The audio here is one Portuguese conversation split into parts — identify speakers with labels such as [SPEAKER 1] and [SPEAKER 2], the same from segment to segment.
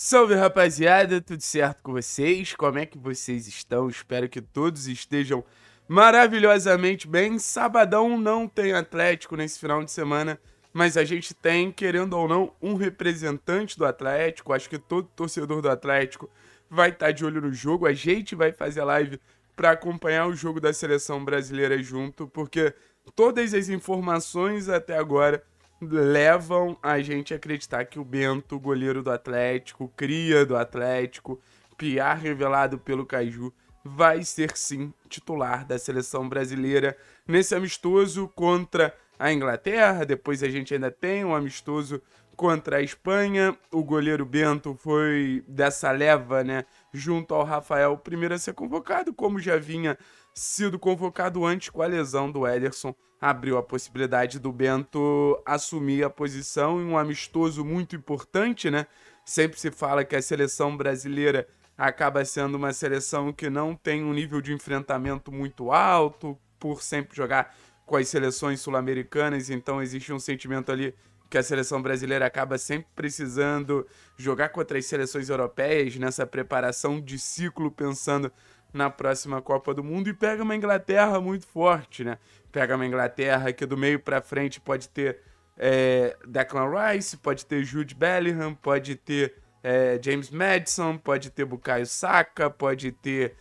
[SPEAKER 1] Salve rapaziada, tudo certo com vocês? Como é que vocês estão? Espero que todos estejam maravilhosamente bem. Sabadão não tem Atlético nesse final de semana, mas a gente tem, querendo ou não, um representante do Atlético. Acho que todo torcedor do Atlético vai estar tá de olho no jogo. A gente vai fazer live para acompanhar o jogo da seleção brasileira junto, porque todas as informações até agora levam a gente a acreditar que o Bento, goleiro do Atlético, cria do Atlético, piar revelado pelo Caju, vai ser sim titular da seleção brasileira nesse amistoso contra a Inglaterra. Depois a gente ainda tem um amistoso contra a Espanha. O goleiro Bento foi dessa leva, né? junto ao Rafael, o primeiro a ser convocado, como já vinha sido convocado antes com a lesão do Ederson, abriu a possibilidade do Bento assumir a posição em um amistoso muito importante, né? Sempre se fala que a seleção brasileira acaba sendo uma seleção que não tem um nível de enfrentamento muito alto, por sempre jogar com as seleções sul-americanas, então existe um sentimento ali que a seleção brasileira acaba sempre precisando jogar contra as seleções europeias nessa preparação de ciclo pensando na próxima Copa do Mundo e pega uma Inglaterra muito forte, né? Pega uma Inglaterra que do meio para frente pode ter é, Declan Rice, pode ter Jude Bellingham, pode ter é, James Madison, pode ter Bukayo Saka, pode ter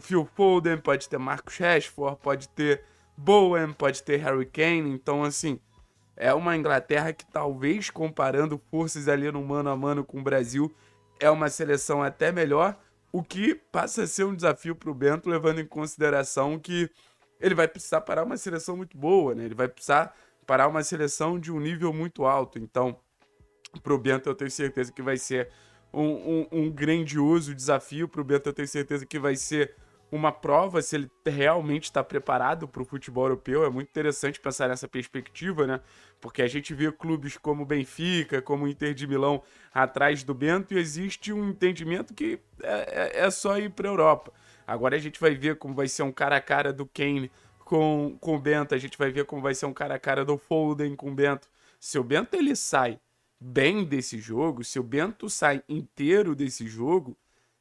[SPEAKER 1] Phil Foden, pode ter Marcus Rashford, pode ter Bowen, pode ter Harry Kane. Então, assim, é uma Inglaterra que talvez comparando forças ali no mano a mano com o Brasil, é uma seleção até melhor, o que passa a ser um desafio para o Bento, levando em consideração que ele vai precisar parar uma seleção muito boa, né? Ele vai precisar parar uma seleção de um nível muito alto. Então, para o Bento, eu tenho certeza que vai ser um, um, um grandioso desafio. Para o Bento, eu tenho certeza que vai ser uma prova se ele realmente está preparado para o futebol europeu. É muito interessante pensar nessa perspectiva, né? Porque a gente vê clubes como Benfica, como Inter de Milão atrás do Bento e existe um entendimento que é, é, é só ir para a Europa. Agora a gente vai ver como vai ser um cara a cara do Kane com, com o Bento, a gente vai ver como vai ser um cara a cara do Foden com o Bento. Se o Bento ele sai bem desse jogo, se o Bento sai inteiro desse jogo,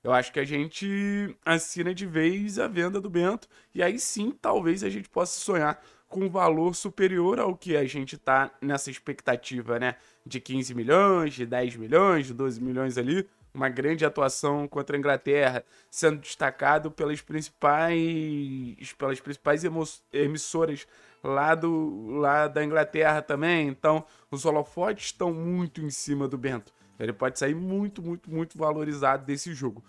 [SPEAKER 1] eu acho que a gente assina de vez a venda do Bento e aí sim, talvez a gente possa sonhar com um valor superior ao que a gente tá nessa expectativa, né? De 15 milhões, de 10 milhões, de 12 milhões ali. Uma grande atuação contra a Inglaterra, sendo destacado pelas principais, pelas principais emissoras lá, do, lá da Inglaterra também. Então, os holofotes estão muito em cima do Bento. Ele pode sair muito, muito, muito valorizado desse jogo.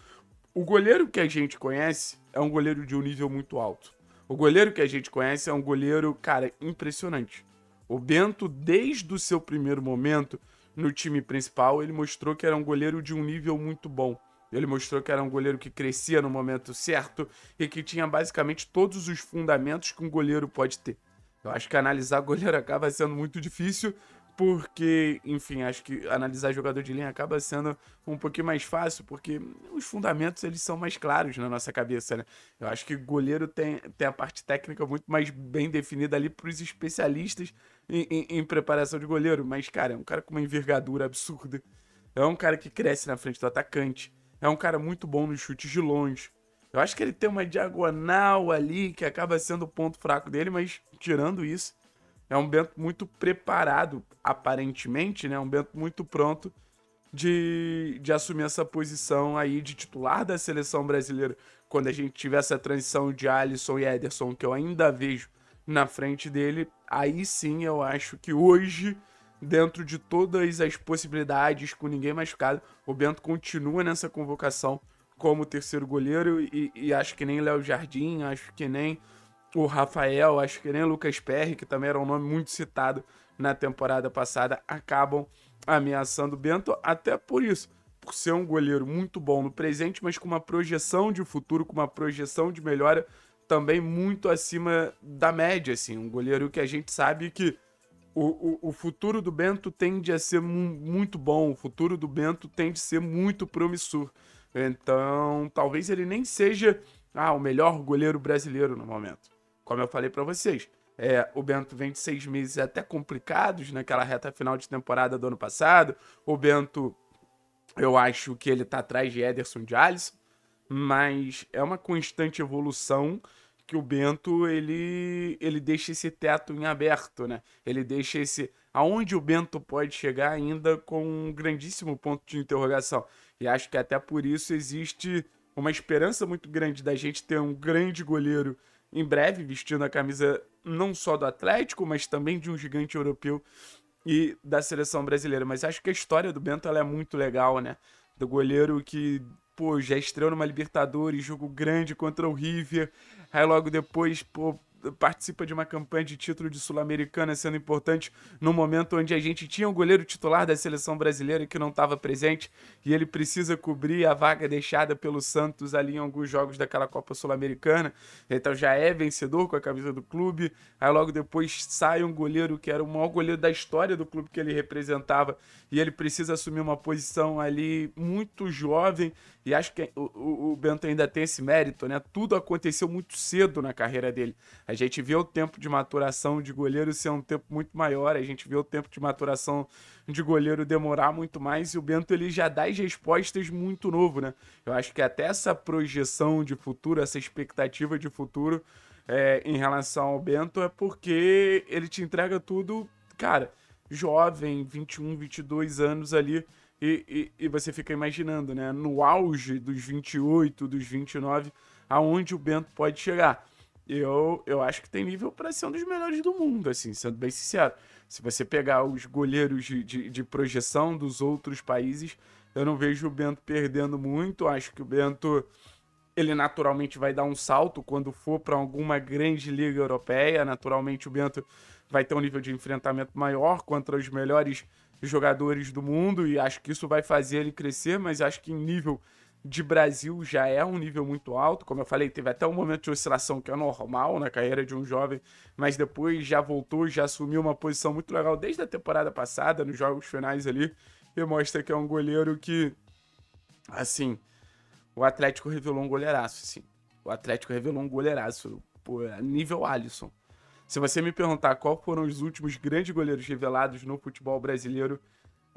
[SPEAKER 1] O goleiro que a gente conhece é um goleiro de um nível muito alto. O goleiro que a gente conhece é um goleiro, cara, impressionante. O Bento, desde o seu primeiro momento no time principal, ele mostrou que era um goleiro de um nível muito bom. Ele mostrou que era um goleiro que crescia no momento certo e que tinha basicamente todos os fundamentos que um goleiro pode ter. Eu acho que analisar goleiro acaba sendo muito difícil, porque, enfim, acho que analisar jogador de linha acaba sendo um pouquinho mais fácil, porque os fundamentos eles são mais claros na nossa cabeça, né? Eu acho que goleiro tem, tem a parte técnica muito mais bem definida ali para os especialistas em, em, em, preparação de goleiro, mas, cara, é um cara com uma envergadura absurda, é um cara que cresce na frente do atacante, é um cara muito bom nos chutes de longe. Eu acho que ele tem uma diagonal ali que acaba sendo o ponto fraco dele, mas tirando isso, é um Bento muito preparado, aparentemente, né? Um Bento muito pronto de, de assumir essa posição aí de titular da seleção brasileira. Quando a gente tiver essa transição de Alisson e Ederson, que eu ainda vejo na frente dele, aí sim eu acho que hoje, dentro de todas as possibilidades, com ninguém machucado, o Bento continua nessa convocação como terceiro goleiro e, e acho que nem Léo Jardim, acho que nem o Rafael, acho que nem Lucas Perry, que também era um nome muito citado na temporada passada, acabam ameaçando o Bento, até por isso, por ser um goleiro muito bom no presente, mas com uma projeção de futuro, com uma projeção de melhora também muito acima da média, assim, um goleiro que a gente sabe que o, o, o futuro do Bento tende a ser muito bom, o futuro do Bento tende a ser muito promissor. Então, talvez ele nem seja ah, o melhor goleiro brasileiro no momento como eu falei para vocês, é, o Bento vem de seis meses até complicados naquela reta final de temporada do ano passado. O Bento, eu acho que ele tá atrás de Ederson e de Alisson, mas é uma constante evolução que o Bento ele ele deixa esse teto em aberto, né? Ele deixa esse aonde o Bento pode chegar ainda com um grandíssimo ponto de interrogação. E acho que até por isso existe uma esperança muito grande da gente ter um grande goleiro em breve, vestindo a camisa não só do Atlético, mas também de um gigante europeu e da seleção brasileira. Mas acho que a história do Bento é muito legal, né? Do goleiro que, pô, já estreou numa Libertadores, jogo grande contra o River. Aí logo depois, pô, participa de uma campanha de título de Sul-Americana sendo importante no momento onde a gente tinha um goleiro titular da seleção brasileira que não estava presente e ele precisa cobrir a vaga deixada pelo Santos ali em alguns jogos daquela Copa Sul-Americana. Então já é vencedor com a camisa do clube. Aí logo depois sai um goleiro que era o maior goleiro da história do clube que ele representava e ele precisa assumir uma posição ali muito jovem e acho que o, o, o Bento ainda tem esse mérito, né? Tudo aconteceu muito cedo na carreira dele. A gente vê o tempo de maturação de goleiro ser um tempo muito maior, a gente vê o tempo de maturação de goleiro demorar muito mais e o Bento ele já dá as respostas muito novo, né? Eu acho que até essa projeção de futuro, essa expectativa de futuro é, em relação ao Bento é porque ele te entrega tudo, cara, jovem, 21, 22 anos ali. E, e, e você fica imaginando, né? No auge dos 28, dos 29, aonde o Bento pode chegar eu, eu acho que tem nível para ser um dos melhores do mundo, assim, sendo bem sincero. Se você pegar os goleiros de, de, de, projeção dos outros países, eu não vejo o Bento perdendo muito. Acho que o Bento ele naturalmente vai dar um salto quando for para alguma grande liga europeia. Naturalmente o Bento vai ter um nível de enfrentamento maior contra os melhores jogadores do mundo e acho que isso vai fazer ele crescer, mas acho que em nível de Brasil já é um nível muito alto. Como eu falei, teve até um momento de oscilação que é normal na carreira de um jovem, mas depois já voltou, já assumiu uma posição muito legal desde a temporada passada, nos jogos finais ali, e mostra que é um goleiro que, assim, o Atlético revelou um goleiraço, sim. O Atlético revelou um goleiraço, pô, nível Alisson. Se você me perguntar qual foram os últimos grandes goleiros revelados no futebol brasileiro,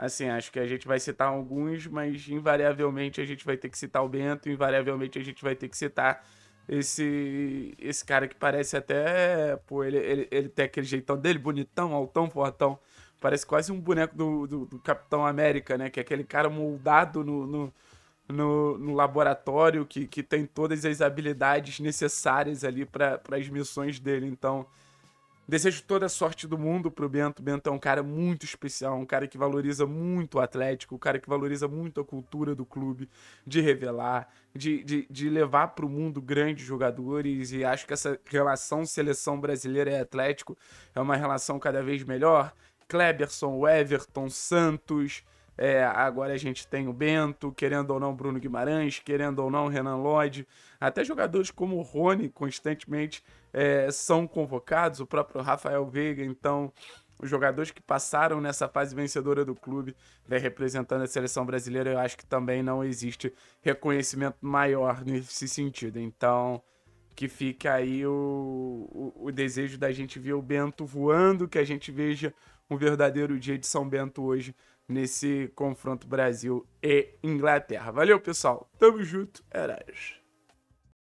[SPEAKER 1] Assim, acho que a gente vai citar alguns, mas invariavelmente a gente vai ter que citar o Bento, invariavelmente a gente vai ter que citar esse esse cara que parece até. Pô, ele, ele, ele tem aquele jeitão dele, bonitão, altão, fortão. Parece quase um boneco do, do, do Capitão América, né? Que é aquele cara moldado no, no, no, no laboratório, que, que tem todas as habilidades necessárias ali para as missões dele. Então. Desejo toda a sorte do mundo pro Bento. Bento é um cara muito especial, um cara que valoriza muito o Atlético, um cara que valoriza muito a cultura do clube, de revelar, de, de, de levar pro mundo grandes jogadores. E acho que essa relação seleção brasileira e Atlético é uma relação cada vez melhor. Kleberson, Everton, Santos, é, agora a gente tem o Bento, querendo ou não, Bruno Guimarães, querendo ou não, Renan Lloyd. Até jogadores como o Rony constantemente é, são convocados, o próprio Rafael Veiga. Então, os jogadores que passaram nessa fase vencedora do clube, né, representando a seleção brasileira, eu acho que também não existe reconhecimento maior nesse sentido. Então, que fica aí o, o, o, desejo da gente ver o Bento voando, que a gente veja um verdadeiro dia de São Bento hoje nesse confronto Brasil e Inglaterra. Valeu, pessoal. Tamo junto. Eras. É